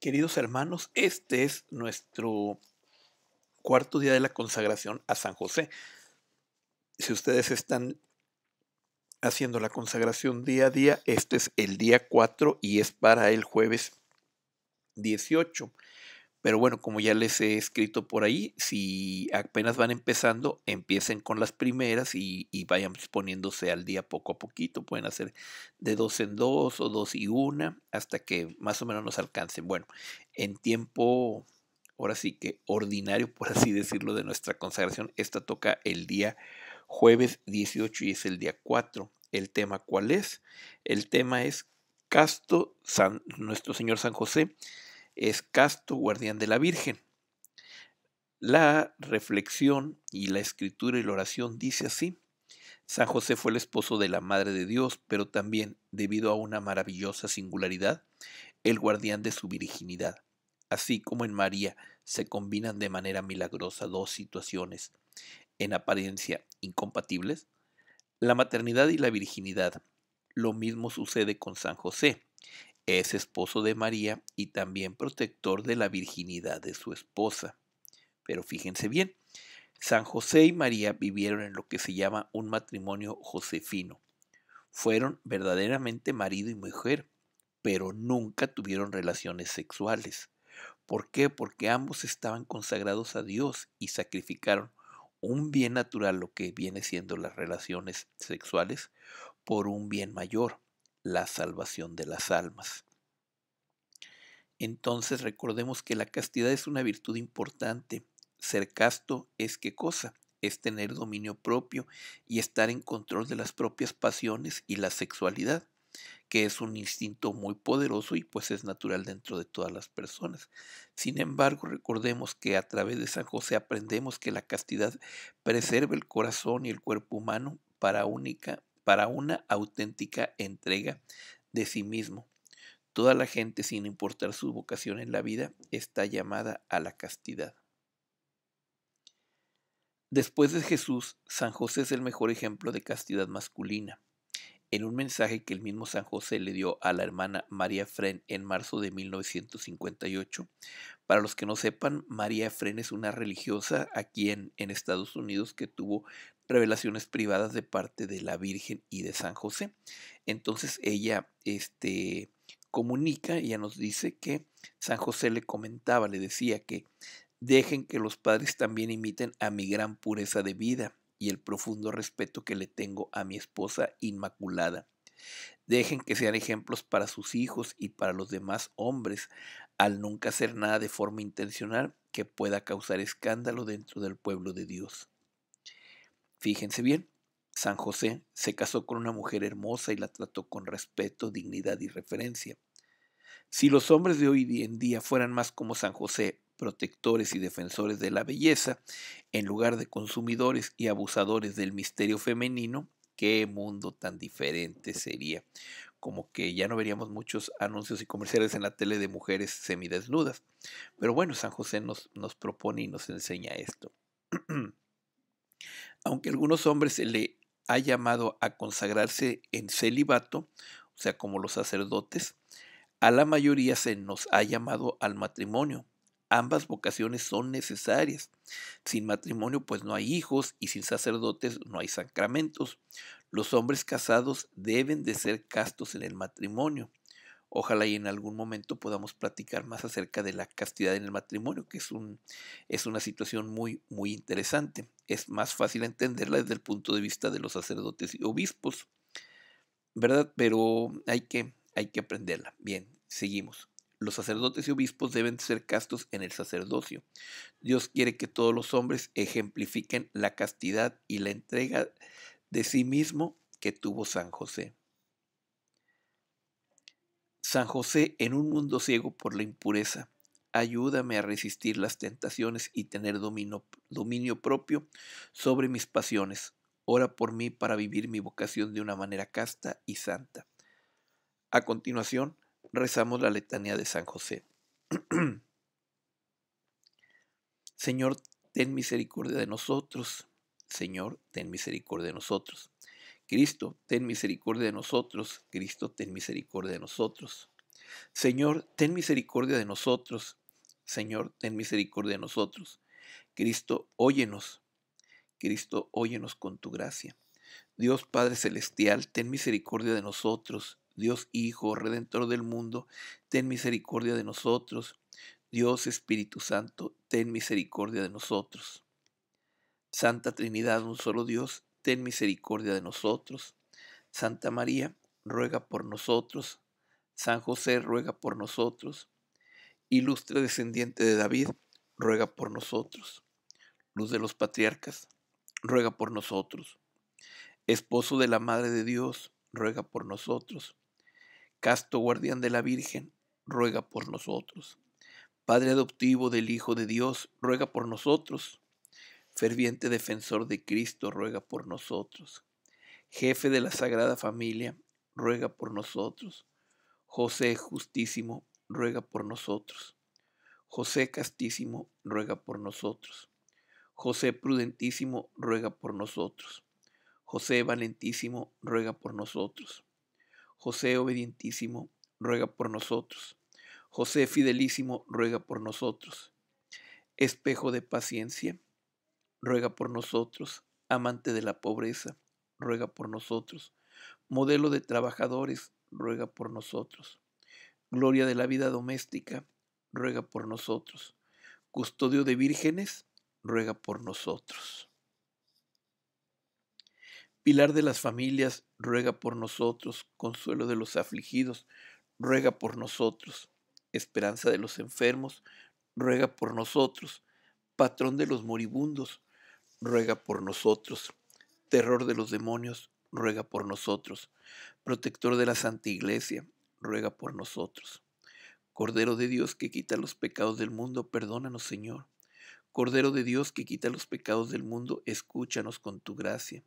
Queridos hermanos, este es nuestro cuarto día de la consagración a San José. Si ustedes están haciendo la consagración día a día, este es el día 4 y es para el jueves 18. Pero bueno, como ya les he escrito por ahí, si apenas van empezando, empiecen con las primeras y, vayan poniéndose al día poco a poquito. Pueden hacer de dos en dos o dos y una hasta que más o menos nos alcancen. Bueno, en tiempo, ahora sí que ordinario, por así decirlo, de nuestra consagración, esta toca el día jueves 18 y es el día 4. ¿El tema cuál es? El tema es Casto, San, nuestro Señor San José es casto guardián de la Virgen. La reflexión y la escritura y la oración dice así. San José fue el esposo de la Madre de Dios, pero también, debido a una maravillosa singularidad, el guardián de su virginidad. Así como en María se combinan de manera milagrosa dos situaciones, en apariencia incompatibles, la maternidad y la virginidad. Lo mismo sucede con San José, es esposo de María y también protector de la virginidad de su esposa. Pero fíjense bien, San José y María vivieron en lo que se llama un matrimonio josefino. Fueron verdaderamente marido y mujer, pero nunca tuvieron relaciones sexuales. ¿Por qué? Porque ambos estaban consagrados a Dios y sacrificaron un bien natural, lo que viene siendo las relaciones sexuales, por un bien mayor la salvación de las almas. Entonces recordemos que la castidad es una virtud importante. Ser casto es qué cosa? Es tener dominio propio y estar en control de las propias pasiones y la sexualidad, que es un instinto muy poderoso y pues es natural dentro de todas las personas. Sin embargo, recordemos que a través de San José aprendemos que la castidad preserva el corazón y el cuerpo humano para única para una auténtica entrega de sí mismo. Toda la gente, sin importar su vocación en la vida, está llamada a la castidad. Después de Jesús, San José es el mejor ejemplo de castidad masculina. En un mensaje que el mismo San José le dio a la hermana María Fren en marzo de 1958, para los que no sepan, María Fren es una religiosa aquí en, en Estados Unidos que tuvo revelaciones privadas de parte de la Virgen y de San José. Entonces ella este, comunica, ella nos dice que San José le comentaba, le decía que dejen que los padres también imiten a mi gran pureza de vida y el profundo respeto que le tengo a mi esposa inmaculada. Dejen que sean ejemplos para sus hijos y para los demás hombres, al nunca hacer nada de forma intencional que pueda causar escándalo dentro del pueblo de Dios. Fíjense bien, San José se casó con una mujer hermosa y la trató con respeto, dignidad y referencia. Si los hombres de hoy en día fueran más como San José, protectores y defensores de la belleza, en lugar de consumidores y abusadores del misterio femenino, qué mundo tan diferente sería. Como que ya no veríamos muchos anuncios y comerciales en la tele de mujeres semidesnudas. Pero bueno, San José nos, nos propone y nos enseña esto. Aunque a algunos hombres se le ha llamado a consagrarse en celibato, o sea, como los sacerdotes, a la mayoría se nos ha llamado al matrimonio. Ambas vocaciones son necesarias. Sin matrimonio pues no hay hijos y sin sacerdotes no hay sacramentos. Los hombres casados deben de ser castos en el matrimonio. Ojalá y en algún momento podamos platicar más acerca de la castidad en el matrimonio, que es, un, es una situación muy, muy interesante. Es más fácil entenderla desde el punto de vista de los sacerdotes y obispos, ¿verdad? Pero hay que, hay que aprenderla. Bien, seguimos. Los sacerdotes y obispos deben ser castos en el sacerdocio. Dios quiere que todos los hombres ejemplifiquen la castidad y la entrega de sí mismo que tuvo San José. San José, en un mundo ciego por la impureza, ayúdame a resistir las tentaciones y tener dominio, propio sobre mis pasiones. Ora por mí para vivir mi vocación de una manera casta y santa. A continuación, rezamos la letanía de San José. Señor, ten misericordia de nosotros. Señor, ten misericordia de nosotros. Cristo, ten misericordia de nosotros, Cristo, ten misericordia de nosotros. Señor, ten misericordia de nosotros, Señor, ten misericordia de nosotros. Cristo, óyenos, Cristo, óyenos con tu gracia. Dios Padre Celestial, ten misericordia de nosotros. Dios Hijo, Redentor del mundo, ten misericordia de nosotros. Dios Espíritu Santo, ten misericordia de nosotros. Santa Trinidad, un solo Dios, ten misericordia de nosotros. Santa María, ruega por nosotros. San José, ruega por nosotros. Ilustre descendiente de David, ruega por nosotros. Luz de los patriarcas, ruega por nosotros. Esposo de la Madre de Dios, ruega por nosotros. Casto guardián de la Virgen, ruega por nosotros. Padre adoptivo del Hijo de Dios, ruega por nosotros ferviente defensor de Cristo, ruega por nosotros. Jefe de la Sagrada Familia, ruega por nosotros. José Justísimo, ruega por nosotros. José Castísimo, ruega por nosotros. José Prudentísimo, ruega por nosotros. José Valentísimo, ruega por nosotros. José Obedientísimo, ruega por nosotros. José Fidelísimo, ruega por nosotros. Espejo de paciencia, ruega por nosotros, amante de la pobreza, ruega por nosotros, modelo de trabajadores, ruega por nosotros, gloria de la vida doméstica, ruega por nosotros, custodio de vírgenes, ruega por nosotros. Pilar de las familias, ruega por nosotros, consuelo de los afligidos, ruega por nosotros, esperanza de los enfermos, ruega por nosotros, patrón de los moribundos, ruega por nosotros. Terror de los demonios, ruega por nosotros. Protector de la Santa Iglesia, ruega por nosotros. Cordero de Dios que quita los pecados del mundo, perdónanos Señor. Cordero de Dios que quita los pecados del mundo, escúchanos con tu gracia.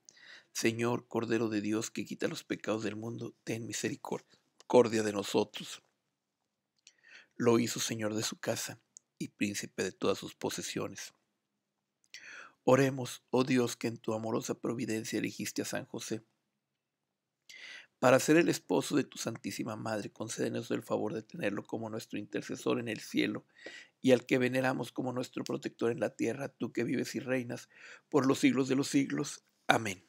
Señor, Cordero de Dios que quita los pecados del mundo, ten misericordia de nosotros. Lo hizo Señor de su casa y príncipe de todas sus posesiones. Oremos, oh Dios, que en tu amorosa providencia elegiste a San José. Para ser el esposo de tu Santísima Madre, concédenos el favor de tenerlo como nuestro intercesor en el cielo y al que veneramos como nuestro protector en la tierra, tú que vives y reinas por los siglos de los siglos. Amén.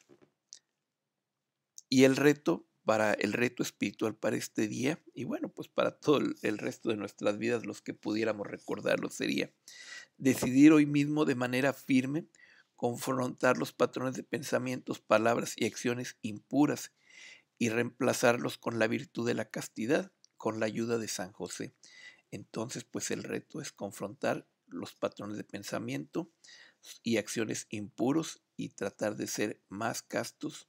Y el reto para el reto espiritual para este día y bueno, pues para todo el resto de nuestras vidas, los que pudiéramos recordarlo, sería decidir hoy mismo de manera firme confrontar los patrones de pensamientos, palabras y acciones impuras y reemplazarlos con la virtud de la castidad, con la ayuda de San José. Entonces, pues el reto es confrontar los patrones de pensamiento y acciones impuros y tratar de ser más castos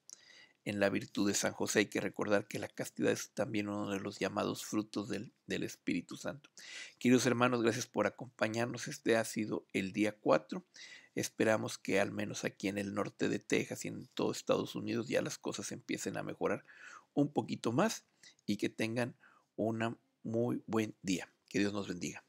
en la virtud de San José. Hay que recordar que la castidad es también uno de los llamados frutos del, del, Espíritu Santo. Queridos hermanos, gracias por acompañarnos. Este ha sido el día 4. Esperamos que al menos aquí en el norte de Texas y en todo Estados Unidos ya las cosas empiecen a mejorar un poquito más y que tengan un muy buen día. Que Dios nos bendiga.